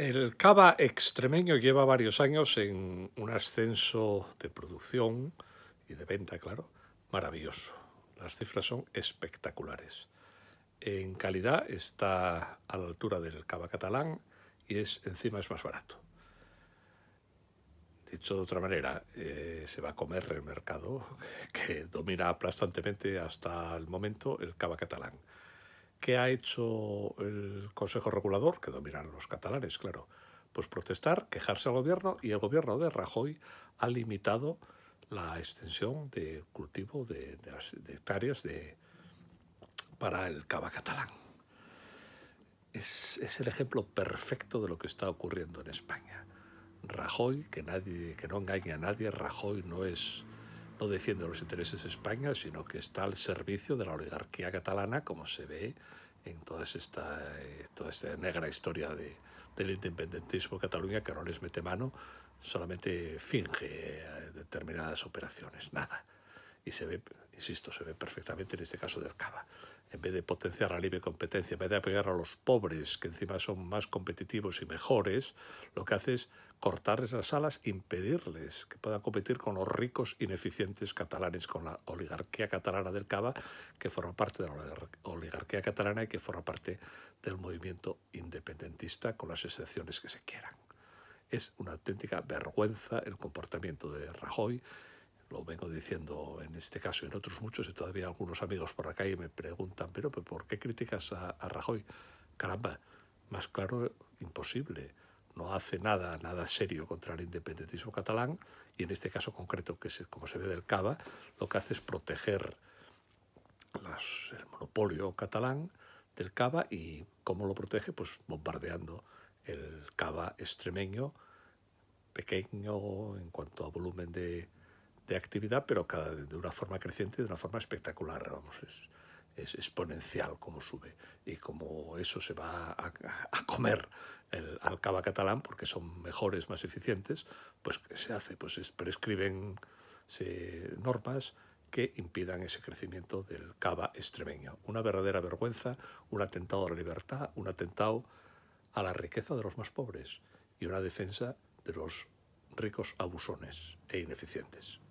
El cava extremeño lleva varios años en un ascenso de producción y de venta, claro, maravilloso. Las cifras son espectaculares. En calidad está a la altura del cava catalán y es encima es más barato. Dicho de otra manera, eh, se va a comer el mercado que domina aplastantemente hasta el momento el cava catalán. ¿Qué ha hecho el Consejo Regulador, que dominan los catalanes, claro? Pues protestar, quejarse al gobierno y el gobierno de Rajoy ha limitado la extensión de cultivo de, hectáreas de, para el cava catalán. Es, es, el ejemplo perfecto de lo que está ocurriendo en España. Rajoy, que, nadie, que no engañe a nadie, Rajoy no es no defiende los intereses de España, sino que está al servicio de la oligarquía catalana, como se ve en toda esta, eh, negra historia del independentismo de Cataluña, que no les mete mano, solamente finge eh, determinadas operaciones, nada. Y se ve, insisto, se ve perfectamente en este caso del Cava en vez de potenciar la libre competencia, en vez de apoyar a los pobres, que encima son más competitivos y mejores, lo que hace es cortarles las alas, impedirles que puedan competir con los ricos ineficientes catalanes, con la oligarquía catalana del Cava, que forma parte de la oligarquía catalana y que forma parte del movimiento independentista, con las excepciones que se quieran. Es una auténtica vergüenza el comportamiento de Rajoy lo vengo diciendo en este caso y en otros muchos, y todavía algunos amigos por acá y me preguntan, pero ¿por qué criticas a, Rajoy? Caramba, más claro, imposible. No hace nada, nada serio contra el independentismo catalán y en este caso concreto, que es como se ve del Cava, lo que hace es proteger el monopolio catalán del Cava y cómo lo protege, pues bombardeando el Cava extremeño, pequeño en cuanto a volumen de, de actividad, pero cada, de una forma creciente, de una forma espectacular, vamos, es, exponencial como sube y como eso se va a, comer el, al cava catalán porque son mejores, más eficientes, pues se hace? Pues prescriben normas que impidan ese crecimiento del cava extremeño. Una verdadera vergüenza, un atentado a la libertad, un atentado a la riqueza de los más pobres y una defensa de los ricos abusones e ineficientes.